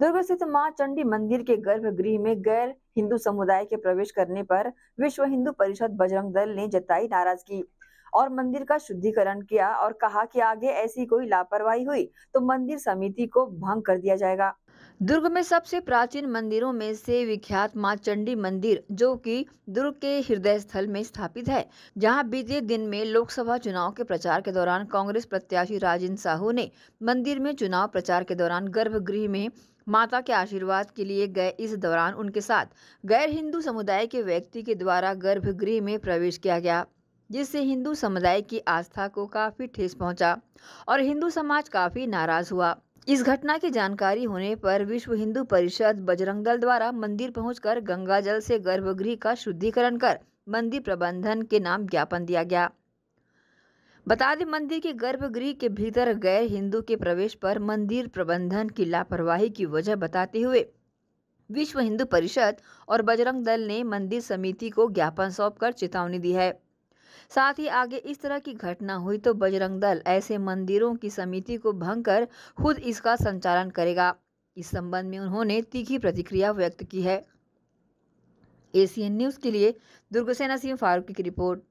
दुर्ग स्थित माँ चंडी मंदिर के गर्भगृह में गैर हिंदू समुदाय के प्रवेश करने पर विश्व हिंदू परिषद बजरंग दल ने जताई नाराजगी और मंदिर का शुद्धिकरण किया और कहा कि आगे ऐसी कोई लापरवाही हुई तो मंदिर समिति को भंग कर दिया जाएगा दुर्ग में सबसे प्राचीन मंदिरों में से विख्यात मां चंडी मंदिर जो कि दुर्ग के हृदय स्थल में स्थापित है जहां बीते दिन में लोकसभा चुनाव के प्रचार के दौरान कांग्रेस प्रत्याशी राजेंद्र साहू ने मंदिर में चुनाव प्रचार के दौरान गर्भगृह में माता के आशीर्वाद के लिए गए इस दौरान उनके साथ गैर हिंदू समुदाय के व्यक्ति के द्वारा गर्भगृह में प्रवेश किया गया जिससे हिंदू समुदाय की आस्था को काफ़ी ठेस पहुंचा और हिंदू समाज काफ़ी नाराज़ हुआ इस घटना की जानकारी होने पर विश्व हिंदू परिषद बजरंग दल द्वारा मंदिर पहुंचकर गंगा जल से गर्भगृह का शुद्धिकरण कर मंदिर प्रबंधन के नाम ज्ञापन दिया गया बता दें मंदिर के गर्भगृह के भीतर गैर हिंदू के प्रवेश पर मंदिर प्रबंधन की लापरवाही की वजह बताते हुए विश्व हिंदू परिषद और बजरंग दल ने मंदिर समिति को ज्ञापन सौंपकर चेतावनी दी है साथ ही आगे इस तरह की घटना हुई तो बजरंग दल ऐसे मंदिरों की समिति को भंग कर खुद इसका संचालन करेगा इस संबंध में उन्होंने तीखी प्रतिक्रिया व्यक्त की है एसीएन न्यूज़ के लिए दुर्गसेना सिंह फारूक की रिपोर्ट